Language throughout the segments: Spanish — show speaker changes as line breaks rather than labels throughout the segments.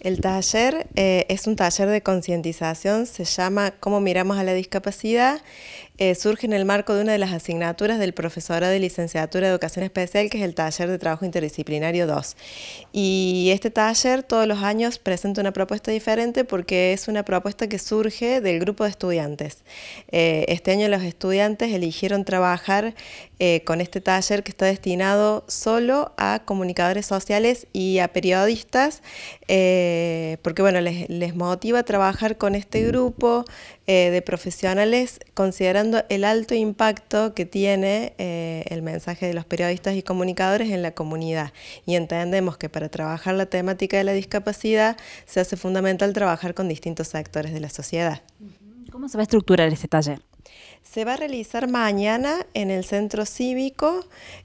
El taller eh, es un taller de concientización, se llama ¿Cómo miramos a la discapacidad? Eh, surge en el marco de una de las asignaturas del profesorado de licenciatura de educación especial, que es el taller de trabajo interdisciplinario 2. Y este taller todos los años presenta una propuesta diferente porque es una propuesta que surge del grupo de estudiantes. Eh, este año los estudiantes eligieron trabajar con este taller que está destinado solo a comunicadores sociales y a periodistas. Eh, porque bueno, les, motiva trabajar con este grupo eh, de profesionales considerando el alto impacto que tiene eh, el mensaje de los periodistas y comunicadores en la comunidad. Y entendemos que para trabajar la temática de la discapacidad se hace fundamental trabajar con distintos actores de la sociedad. ¿Cómo se va a estructurar este taller? Se va a realizar mañana en el Centro Cívico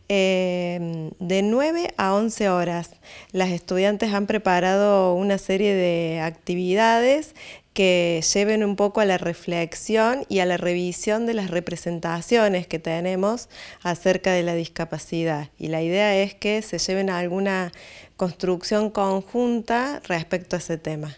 eh, de 9 a 11 horas. Las estudiantes han preparado una serie de actividades que lleven un poco a la reflexión y a la revisión de las representaciones que tenemos acerca de la discapacidad. Y la idea es que se lleven a alguna construcción conjunta respecto a ese tema.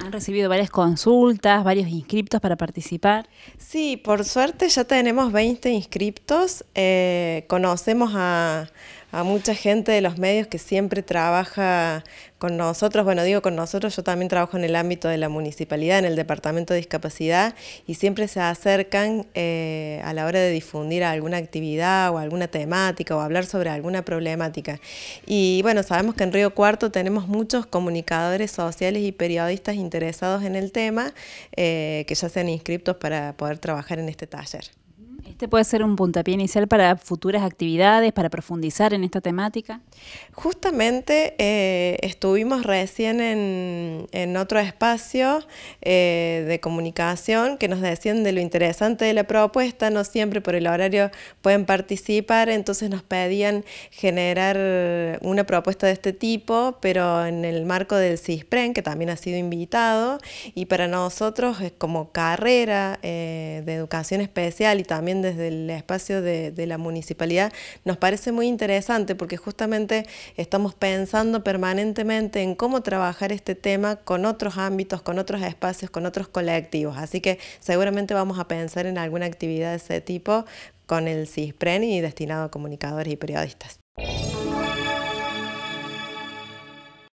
Han recibido varias consultas, varios inscriptos para participar. Sí, por suerte ya tenemos 20 inscriptos. Eh, conocemos a a mucha gente de los medios que siempre trabaja con nosotros, bueno, digo con nosotros, yo también trabajo en el ámbito de la municipalidad, en el Departamento de Discapacidad, y siempre se acercan eh, a la hora de difundir alguna actividad o alguna temática o hablar sobre alguna problemática. Y bueno, sabemos que en Río Cuarto tenemos muchos comunicadores sociales y periodistas interesados en el tema, eh, que ya sean inscriptos para poder trabajar en este taller este puede ser un puntapié inicial para futuras actividades, para profundizar en esta temática? Justamente eh, estuvimos recién en, otro espacio eh, de comunicación que nos decían de lo interesante de la propuesta, no siempre por el horario pueden participar, entonces nos pedían generar una propuesta de este tipo, pero en el marco del CISPREN, que también ha sido invitado, y para nosotros es como carrera eh, de educación especial y también de desde el espacio de, la municipalidad nos parece muy interesante porque justamente estamos pensando permanentemente en cómo trabajar este tema con otros ámbitos, con otros espacios, con otros colectivos. Así que seguramente vamos a pensar en alguna actividad de ese tipo con el CISPREN y destinado a comunicadores y periodistas.